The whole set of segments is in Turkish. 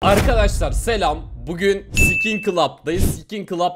Arkadaşlar selam. Bugün Skin Club'dayız. Skin Club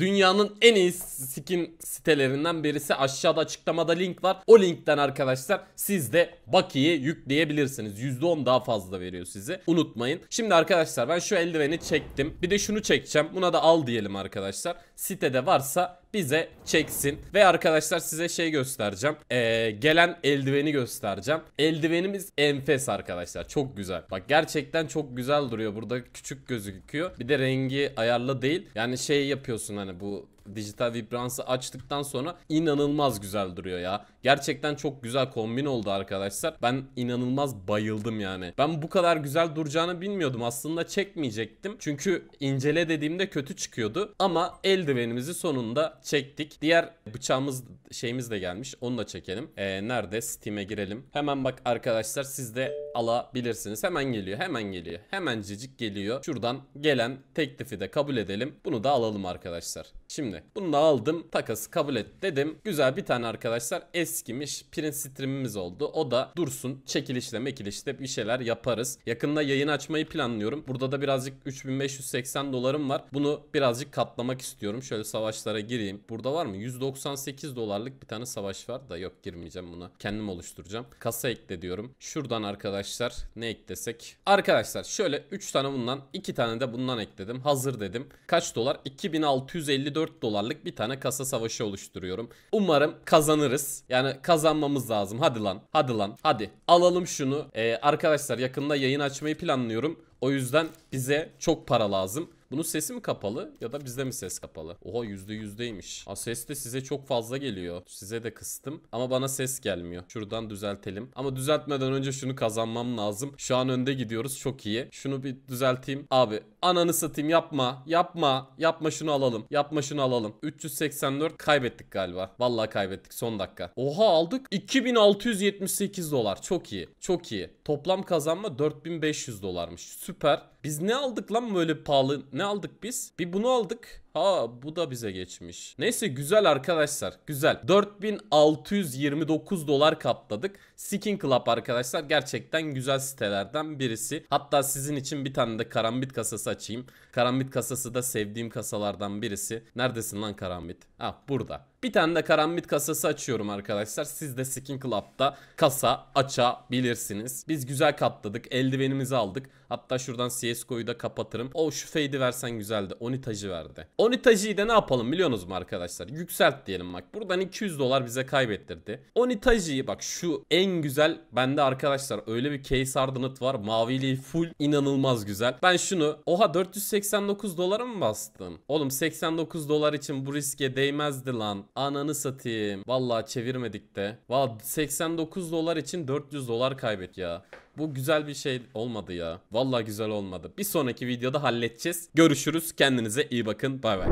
dünyanın en iyi skin sitelerinden birisi. Aşağıda açıklamada link var. O linkten arkadaşlar siz de Baki'yi yükleyebilirsiniz. %10 daha fazla veriyor size. Unutmayın. Şimdi arkadaşlar ben şu eldiveni çektim. Bir de şunu çekeceğim. Buna da al diyelim arkadaşlar. Sitede varsa bize çeksin. Ve arkadaşlar size şey göstereceğim. Ee, gelen eldiveni göstereceğim. Eldivenimiz enfes arkadaşlar. Çok güzel. Bak gerçekten çok güzel duruyor. Burada küçük gözüküyor gözüküyor. Bir de rengi ayarlı değil. Yani şey yapıyorsun hani bu dijital vibransı açtıktan sonra inanılmaz güzel duruyor ya. Gerçekten çok güzel kombin oldu arkadaşlar. Ben inanılmaz bayıldım yani. Ben bu kadar güzel duracağını bilmiyordum. Aslında çekmeyecektim. Çünkü incele dediğimde kötü çıkıyordu. Ama eldivenimizi sonunda çektik. Diğer bıçağımız şeyimiz de gelmiş. Onu da çekelim. Ee, nerede? Steam'e girelim. Hemen bak arkadaşlar siz de alabilirsiniz. Hemen geliyor. Hemen geliyor. Hemen cicik geliyor. Şuradan gelen teklifi de kabul edelim. Bunu da alalım arkadaşlar. Şimdi Şimdi bunu da aldım. Takası kabul et dedim. Güzel bir tane arkadaşlar eskimiş print streamimiz oldu. O da dursun. Çekilişle mekilişle bir şeyler yaparız. Yakında yayın açmayı planlıyorum. Burada da birazcık 3580 dolarım var. Bunu birazcık katlamak istiyorum. Şöyle savaşlara gireyim. Burada var mı? 198 dolarlık bir tane savaş var da yok girmeyeceğim buna. Kendim oluşturacağım. Kasa ekle diyorum. Şuradan arkadaşlar ne eklesek? Arkadaşlar şöyle 3 tane bundan 2 tane de bundan ekledim. Hazır dedim. Kaç dolar? 2654 dolar dolarlık bir tane kasa savaşı oluşturuyorum. Umarım kazanırız. Yani kazanmamız lazım. Hadi lan. Hadi lan. Hadi. Alalım şunu. Ee, arkadaşlar yakında yayın açmayı planlıyorum. O yüzden bize çok para lazım. Bunun sesi mi kapalı ya da bizde mi ses kapalı? Oha yüzde yüzdeymiş. Aa, ses de size çok fazla geliyor. Size de kıstım ama bana ses gelmiyor. Şuradan düzeltelim. Ama düzeltmeden önce şunu kazanmam lazım. Şu an önde gidiyoruz çok iyi. Şunu bir düzelteyim. Abi ananı satayım yapma yapma yapma şunu alalım yapma şunu alalım. 384 kaybettik galiba. Vallahi kaybettik son dakika. Oha aldık 2678 dolar çok iyi çok iyi. Toplam kazanma 4500 dolarmış süper. Biz ne aldık lan böyle pahalı? Ne aldık biz? Bir bunu aldık. Ha bu da bize geçmiş. Neyse güzel arkadaşlar. Güzel. 4629 dolar katladık. Skin Club arkadaşlar gerçekten güzel sitelerden birisi. Hatta sizin için bir tane de karambit kasası açayım. Karambit kasası da sevdiğim kasalardan birisi. Neredesin lan karambit? Ha ah, burada. Bir tane de karambit kasası açıyorum arkadaşlar. Siz de Skin Club'da kasa açabilirsiniz. Biz güzel katladık. Eldivenimizi aldık. Hatta şuradan CSGO'yu da kapatırım. O oh, şu fade'i versen güzeldi. Onitajı verdi. O Onitaji'yi de ne yapalım biliyorsunuz mu arkadaşlar? Yükselt diyelim bak. Buradan 200 dolar bize kaybettirdi. Onitaji'yi bak şu en güzel bende arkadaşlar öyle bir case hardened var. Maviliği full inanılmaz güzel. Ben şunu oha 489 dolara mı bastım? Oğlum 89 dolar için bu riske değmezdi lan. Ananı satayım. Vallahi çevirmedik de. Valla 89 dolar için 400 dolar kaybet ya. Bu güzel bir şey olmadı ya. Vallahi güzel olmadı. Bir sonraki videoda halledeceğiz. Görüşürüz. Kendinize iyi bakın. Bay bay.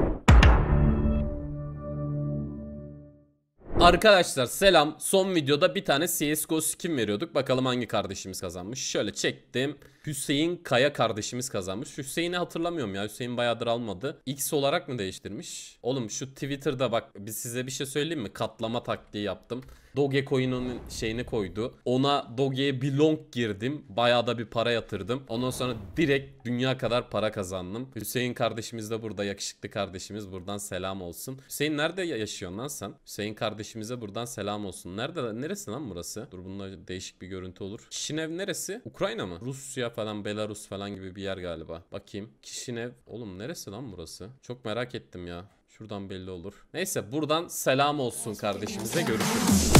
Arkadaşlar selam. Son videoda bir tane CSGO skin veriyorduk. Bakalım hangi kardeşimiz kazanmış. Şöyle çektim. Hüseyin Kaya kardeşimiz kazanmış. Hüseyin'i hatırlamıyorum ya. Hüseyin bayağıdır almadı. X olarak mı değiştirmiş? Oğlum şu Twitter'da bak biz size bir şey söyleyeyim mi? Katlama taktiği yaptım. Dogecoin'in şeyini koydu. Ona Doge'ye bir long girdim. Bayağı da bir para yatırdım. Ondan sonra direkt dünya kadar para kazandım. Hüseyin kardeşimiz de burada. Yakışıklı kardeşimiz buradan selam olsun. Hüseyin nerede yaşıyorsun lan sen? Hüseyin kardeşimize buradan selam olsun. Nerede? Neresi lan burası? Dur bununla değişik bir görüntü olur. Kişinev neresi? Ukrayna mı? Rusya falan, Belarus falan gibi bir yer galiba. Bakayım. Kişinev. Oğlum neresi lan burası? Çok merak ettim ya. Şuradan belli olur. Neyse buradan selam olsun kardeşimize görüşürüz.